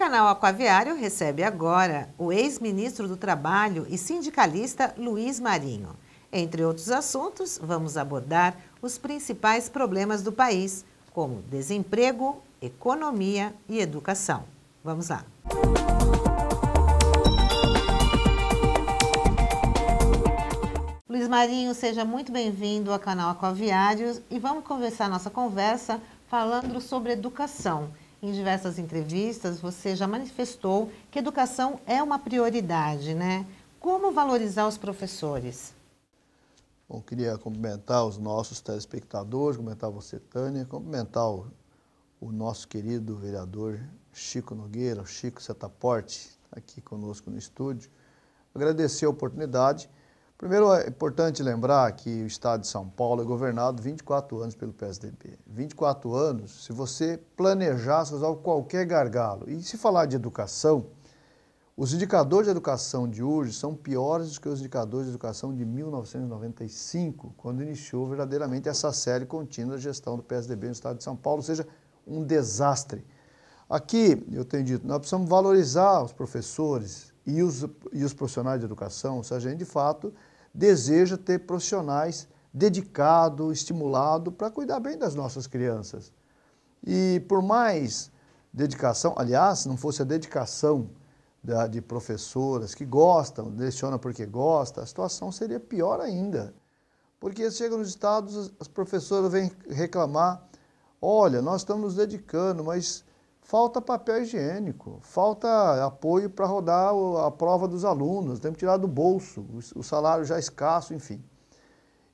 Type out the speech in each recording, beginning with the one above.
canal Aquaviário recebe agora o ex-ministro do Trabalho e sindicalista Luiz Marinho. Entre outros assuntos, vamos abordar os principais problemas do país, como desemprego, economia e educação. Vamos lá. Luiz Marinho, seja muito bem-vindo ao canal Aquaviários e vamos conversar nossa conversa falando sobre educação em diversas entrevistas, você já manifestou que educação é uma prioridade, né? Como valorizar os professores? Bom, queria cumprimentar os nossos telespectadores, cumprimentar você, Tânia, cumprimentar o, o nosso querido vereador Chico Nogueira, o Chico Setaporte, tá aqui conosco no estúdio. Agradecer a oportunidade Primeiro, é importante lembrar que o Estado de São Paulo é governado 24 anos pelo PSDB. 24 anos, se você planejar, se usar qualquer gargalo. E se falar de educação, os indicadores de educação de hoje são piores do que os indicadores de educação de 1995, quando iniciou verdadeiramente essa série contínua de gestão do PSDB no Estado de São Paulo, ou seja, um desastre. Aqui, eu tenho dito, nós precisamos valorizar os professores e os, e os profissionais de educação, se a gente, de fato, deseja ter profissionais dedicados, estimulados para cuidar bem das nossas crianças. E por mais dedicação, aliás, se não fosse a dedicação da, de professoras que gostam, leciona porque gosta, a situação seria pior ainda. Porque chega nos estados, as professoras vêm reclamar, olha, nós estamos nos dedicando, mas falta papel higiênico, falta apoio para rodar a prova dos alunos, temos que tirar do bolso, o salário já é escasso, enfim.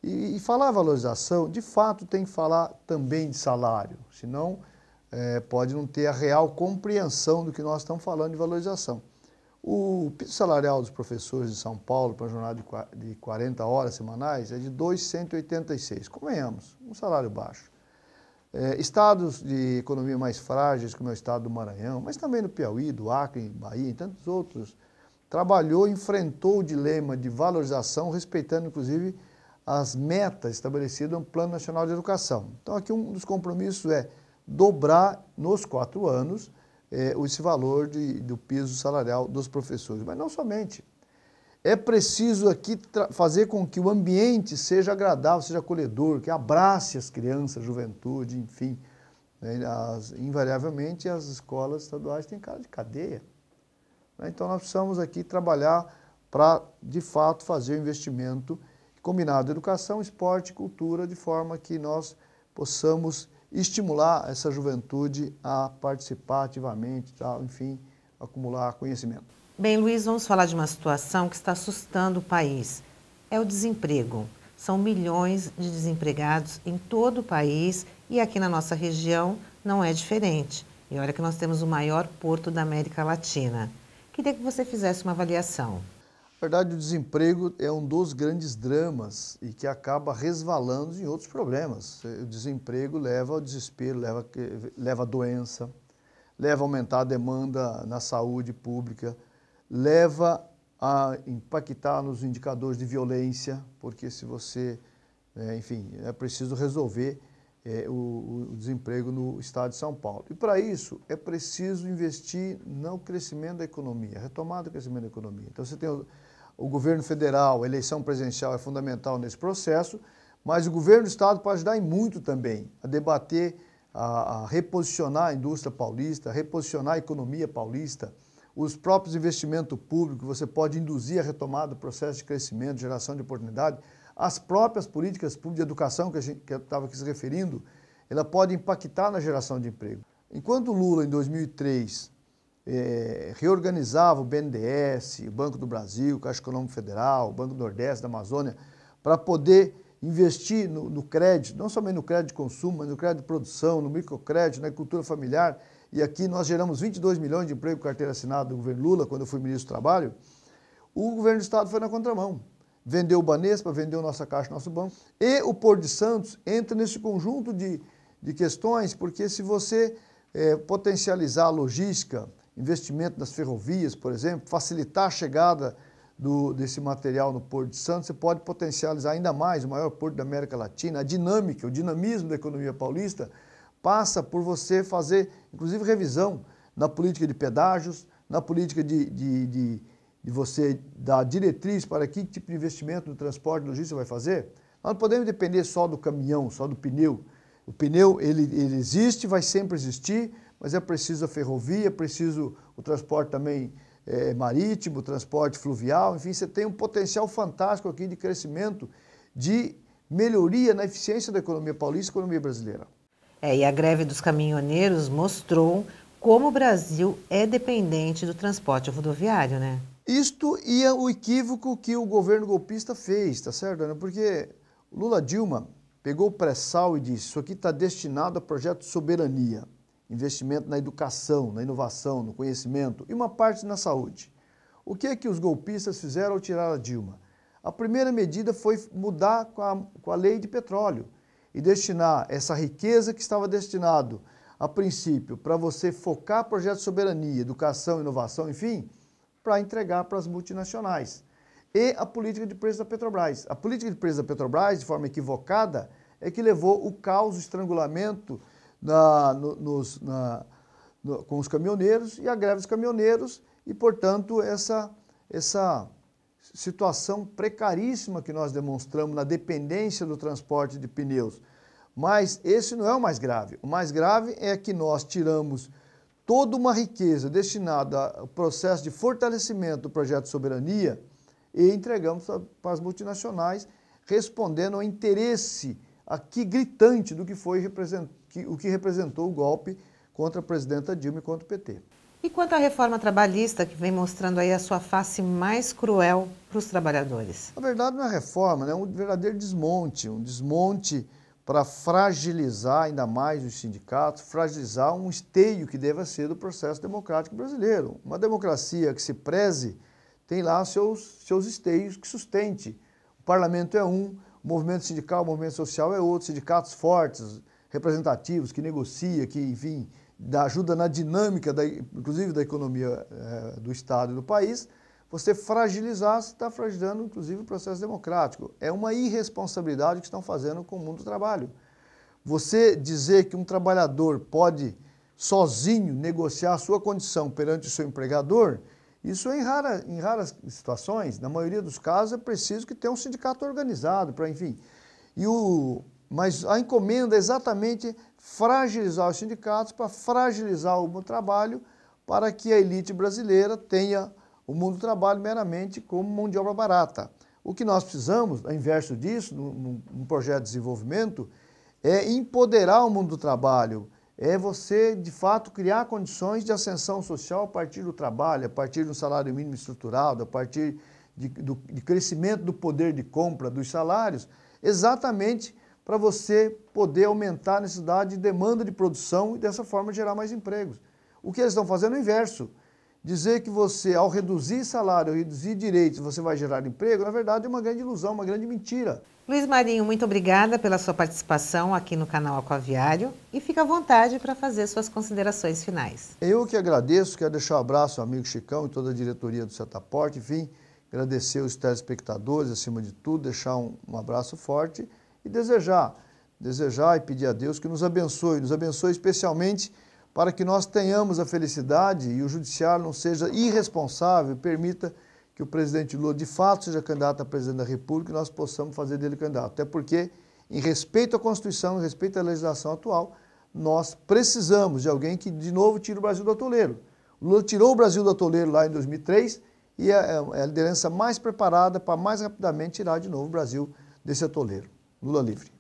E, e falar valorização, de fato, tem que falar também de salário, senão é, pode não ter a real compreensão do que nós estamos falando de valorização. O piso salarial dos professores de São Paulo para jornada de 40 horas semanais é de 2,186. Convenhamos, um salário baixo. É, estados de economia mais frágeis, como é o estado do Maranhão, mas também do Piauí, do Acre, Bahia e tantos outros, trabalhou, enfrentou o dilema de valorização, respeitando inclusive as metas estabelecidas no Plano Nacional de Educação. Então, aqui um dos compromissos é dobrar nos quatro anos eh, esse valor de, do piso salarial dos professores, mas não somente é preciso aqui fazer com que o ambiente seja agradável, seja acolhedor, que abrace as crianças, a juventude, enfim. Né, as, invariavelmente, as escolas estaduais têm cara de cadeia. Né. Então, nós precisamos aqui trabalhar para, de fato, fazer o investimento combinado educação, esporte e cultura, de forma que nós possamos estimular essa juventude a participar ativamente, tal, enfim, acumular conhecimento. Bem, Luiz, vamos falar de uma situação que está assustando o país. É o desemprego. São milhões de desempregados em todo o país e aqui na nossa região não é diferente. E olha que nós temos o maior porto da América Latina. Queria que você fizesse uma avaliação. Na verdade, o desemprego é um dos grandes dramas e que acaba resvalando em outros problemas. O desemprego leva ao desespero, leva, leva à doença, leva a aumentar a demanda na saúde pública, leva a impactar nos indicadores de violência, porque se você, é, enfim, é preciso resolver é, o, o, desemprego no estado de São Paulo. E para isso é preciso investir no crescimento da economia, retomada do crescimento da economia. Então você tem o, o governo federal, a eleição presidencial é fundamental nesse processo, mas o governo do estado pode ajudar em muito também a debater, a, a reposicionar a indústria paulista, a reposicionar a economia paulista os próprios investimentos públicos, você pode induzir a retomada do processo de crescimento, geração de oportunidade, as próprias políticas públicas de educação que, a gente, que eu estava aqui se referindo, ela pode impactar na geração de emprego. Enquanto Lula, em 2003, eh, reorganizava o BNDES, o Banco do Brasil, o Caixa Econômico Federal, o Banco do Nordeste, da Amazônia, para poder investir no, no crédito, não somente no crédito de consumo, mas no crédito de produção, no microcrédito, na agricultura familiar, e aqui nós geramos 22 milhões de emprego carteira assinada do governo Lula, quando eu fui ministro do Trabalho, o governo do Estado foi na contramão. Vendeu o Banespa, vendeu nossa Caixa, nosso banco. E o Porto de Santos entra nesse conjunto de, de questões, porque se você é, potencializar a logística, investimento nas ferrovias, por exemplo, facilitar a chegada do, desse material no Porto de Santos, você pode potencializar ainda mais o maior porto da América Latina, a dinâmica, o dinamismo da economia paulista passa por você fazer, inclusive, revisão na política de pedágios, na política de, de, de, de você dar diretriz para que tipo de investimento no transporte e logística vai fazer. Nós não podemos depender só do caminhão, só do pneu. O pneu, ele, ele existe, vai sempre existir, mas é preciso a ferrovia, é preciso o transporte também é, marítimo, transporte fluvial, enfim, você tem um potencial fantástico aqui de crescimento, de melhoria na eficiência da economia paulista e economia brasileira. É, e a greve dos caminhoneiros mostrou como o Brasil é dependente do transporte rodoviário, né? Isto e é o equívoco que o governo golpista fez, tá certo, Ana? Porque Lula Dilma pegou o pré-sal e disse: Isso aqui está destinado a projeto de soberania, investimento na educação, na inovação, no conhecimento e uma parte na saúde. O que é que os golpistas fizeram ao tirar a Dilma? A primeira medida foi mudar com a, com a lei de petróleo e destinar essa riqueza que estava destinado a princípio para você focar projetos de soberania, educação, inovação, enfim, para entregar para as multinacionais. E a política de preço da Petrobras. A política de preço da Petrobras, de forma equivocada, é que levou o caos, o estrangulamento na, no, nos, na, no, com os caminhoneiros e a greve dos caminhoneiros e, portanto, essa, essa situação precaríssima que nós demonstramos na dependência do transporte de pneus. Mas esse não é o mais grave. O mais grave é que nós tiramos toda uma riqueza destinada ao processo de fortalecimento do projeto Soberania e entregamos para as multinacionais, respondendo ao interesse aqui gritante do que foi o que representou o golpe contra a presidenta Dilma e contra o PT. E quanto à reforma trabalhista, que vem mostrando aí a sua face mais cruel para os trabalhadores? Na verdade, não é reforma, né? é né? um verdadeiro desmonte, um desmonte para fragilizar ainda mais os sindicatos, fragilizar um esteio que deva ser do processo democrático brasileiro. Uma democracia que se preze tem lá seus, seus esteios que sustente. O parlamento é um, o movimento sindical, o movimento social é outro, sindicatos fortes, representativos, que negocia, que, enfim, da ajuda na dinâmica, da, inclusive da economia é, do Estado e do país, você fragilizar, você está fragilizando, inclusive, o processo democrático. É uma irresponsabilidade que estão fazendo com o mundo do trabalho. Você dizer que um trabalhador pode, sozinho, negociar a sua condição perante o seu empregador, isso é em, rara, em raras situações, na maioria dos casos, é preciso que tenha um sindicato organizado para, enfim. E o mas a encomenda é exatamente fragilizar os sindicatos para fragilizar o mundo do trabalho, para que a elite brasileira tenha o mundo do trabalho meramente como mão de obra barata. O que nós precisamos, ao inverso disso, num, projeto de desenvolvimento, é empoderar o mundo do trabalho, é você, de fato, criar condições de ascensão social a partir do trabalho, a partir do salário mínimo estruturado, a partir de, do, de crescimento do poder de compra dos salários, exatamente para você poder aumentar a necessidade de demanda de produção e dessa forma gerar mais empregos. O que eles estão fazendo é o inverso. Dizer que você, ao reduzir salário, ao reduzir direitos, você vai gerar emprego, na verdade é uma grande ilusão, uma grande mentira. Luiz Marinho, muito obrigada pela sua participação aqui no canal Aquaviário e fica à vontade para fazer suas considerações finais. Eu que agradeço, quero deixar um abraço ao amigo Chicão e toda a diretoria do Setaporte, enfim, agradecer os telespectadores, acima de tudo, deixar um, um abraço forte e desejar. Desejar e pedir a Deus que nos abençoe, nos abençoe especialmente para que nós tenhamos a felicidade e o judiciário não seja irresponsável, permita que o presidente Lula de fato seja candidato a presidente da República e nós possamos fazer dele candidato. Até porque, em respeito à Constituição, em respeito à legislação atual, nós precisamos de alguém que, de novo, tire o Brasil do atoleiro. O Lula tirou o Brasil do atoleiro lá em 2003 e é, é, é a liderança mais preparada para mais rapidamente tirar de novo o Brasil desse atoleiro. Lula livre.